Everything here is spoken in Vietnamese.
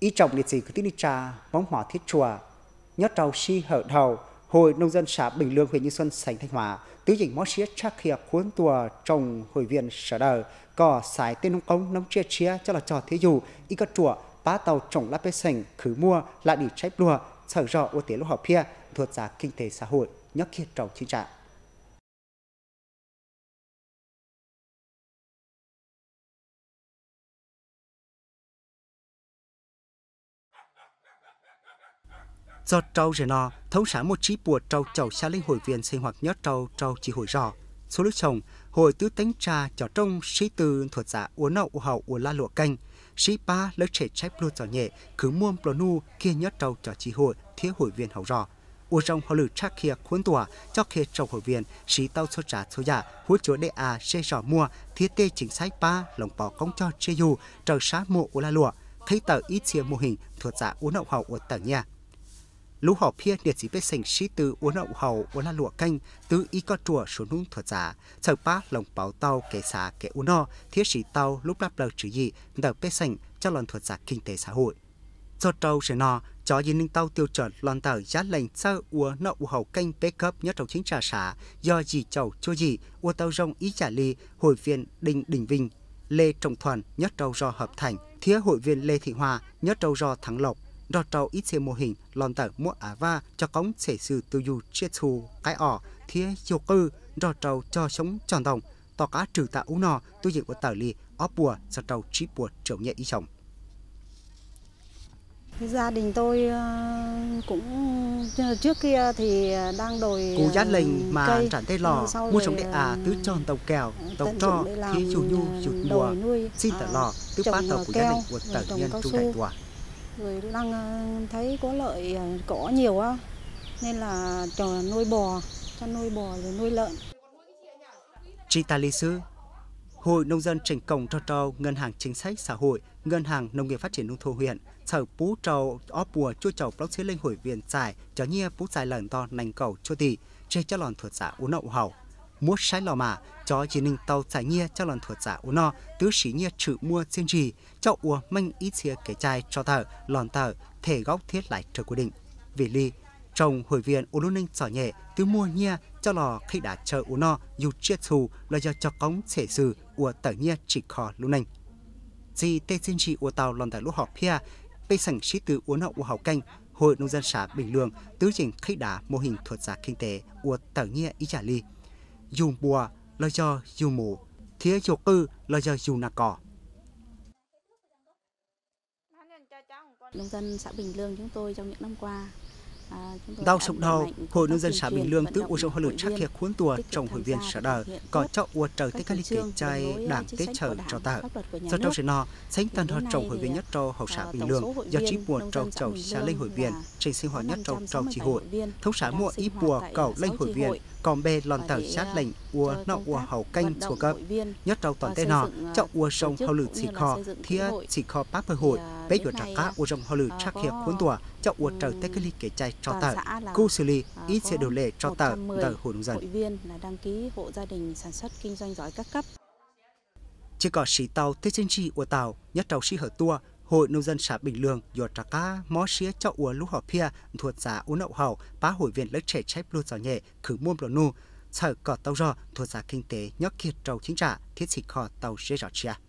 ý trọng liệt sĩ của tín trà bóng hỏa thiết chùa nhất trầu si hở đầu hội nông dân xã bình lương huyện như xuân sánh thanh hóa tứ dĩnh mót xía chắc hiệp cuốn tùa trồng hội viên sở đời cỏ xài tên nông công nông chia chia cho là trò thế dù ý các chùa bá tàu trồng lá bê sành khứ mua lại đi trái lùa sở rọ ô tế lô học pia thuộc giá kinh tế xã hội nhất khiết trồng chi trạng do trâu rẻ nọ thống sản một trí bùa trâu chầu xa linh hội viên sinh hoạt nhất trâu trâu chỉ hội rò số lúc chồng hồi tứ tánh trà cho trong sĩ tư thuật giả uốn nậu u hậu uốn la lụa canh sĩ ba lớp trẻ trái blue cho nhẹ cứ muôn nu kia nhất trâu cho chỉ hội thiết hội viên hậu rò u rong họ lử chắc kia khuôn tòa cho kia trong hội viên sĩ tao số trả số giả hút chúa đệ à xe rò mua thiết tê chính sách ba lồng bỏ công cho chê dù trời sát mộ u la lụa thấy tờ ít chia mô hình thuật giả uốn nậu hậu uốn tờ nhà lũ họ phía địa chỉ bên sành sĩ từ uốn hậu hầu uốn là lụa canh từ y có chùa xuống nung thuật giả chờ ba lồng báo tàu kẻ xá kẻ uốn no thiết sĩ tàu lúc lắp lời chữ gì đờ bên sành cho lần thuật giả kinh tế xã hội do trâu sẽ no cho dân ninh tàu tiêu chuẩn lòn tàu giá lệnh sơ ua nọ ua hậu canh bê cấp nhất trong chính trà xã do gì chầu chua gì ua tàu rong ý trả ly hội viên đình đình vinh lê trọng thuần nhất trâu do hợp thành thiết hội viên lê thị hoa nhất trâu do thắng lộc đo trâu ít xe mô hình lòn tờ mua ả va cho cống sẽ sự tiêu dù chết xù cái ỏ thía chiều cư đo trâu cho sống tròn đồng to cá trừ tạ ú nò tôi dịch của tờ lì óp bùa cho trâu trí bùa trầu nhẹ ý chồng gia đình tôi ờ, cũng trước kia thì ờ, đang đồi cù ờ, giá lình mà cây, tràn tây lò mua sống đệ à tứ tròn tàu kèo tàu cho thì chủ nhu chuột mùa xin tờ lò tứ bát tàu của gia đình của tờ nhân trung đại tòa rồi đang ờ, thấy có lợi ờ, cỏ nhiều á, nên là cho nuôi bò, cho nuôi bò rồi nuôi lợn. Chị Tà Lý Sư, Hội Nông dân trình cổng cho trâu Ngân hàng Chính sách Xã hội, Ngân hàng Nông nghiệp Phát triển Nông thôn huyện, sở bú trâu óp bùa chua trầu bóc xứ lên hội viên giải, chó nhia bú giải lần to nành cầu chua tì, chê cho lòn thuật giả uống nậu hầu. Muốt sái lò mà, cho chỉ ninh tàu giải nhia cho lần thuật giả u no tứ sĩ nhia chữ mua xin gì cho ua minh ít xia kể chai cho thở lòn thở thể góc thiết lại trở quy định vì ly trong hội viên u lưu ninh sở nhẹ tứ mua nhia cho lò khi đã chờ u no dù chiết thù là do cho cống thể sự ua tờ nhia chỉ khó lưu ninh gì tê xin trì ua tàu lòn thở lúc họp pia bây sảnh sĩ từ uốn hậu u hậu canh Hội Nông dân xã Bình Lương tứ trình khi đã mô hình thuật giả kinh tế của tờ nghĩa ý trả ly. Dùng bùa là do dù mù, thía dù cư là do dù nạc cỏ. Nông dân xã Bình Lương chúng tôi trong những năm qua À, đau sông đau, Hội Nông dân xã Bình Lương tự ua sông hoa lửa chắc kia cuốn tùa trong hội viên sở đờ, có à, cho ua trời tới các lý kế chai đảng tết trở cho tạo. Do trong sở nọ, sánh tân hợp trong hội viên nhất à, cho hậu xã Bình Lương, do trí bùa trong chầu xã lên hội viên, trình sinh hoạt nhất trong trong chỉ hội. Thống xã mua ý bùa cầu lên hội viên, còn bê lòn tàu sát lệnh ua nọ ua hầu canh chùa cấp. Nhất trong toàn tên nọ, cho ua sông hoa lửa chỉ kho, thia chỉ kho bác hội, bé chuột trạc cá u rồng hồ lử à, trạc hiệp cuốn tùa cho uột trở tới cái ly kể chai cho tờ cu xử lý ít sẽ đồ lệ cho tờ tờ hội nông dân hội viên là đăng ký hộ gia đình sản xuất kinh doanh giỏi các cấp chỉ có sĩ tàu tê chân chi của tàu nhất tàu sĩ hở tua hội nông dân xã Bình Lương, giọt trà cá, mó xía cho ua lũ họ pia, thuộc xã u nậu hậu, bá hội viên lấy trẻ chép lô giỏ nhẹ, khử muôn lô nu, sở cỏ tàu rò, thuộc xã kinh tế nhất kiệt trầu chính trả, thiết sĩ kho tàu dê rõ chia.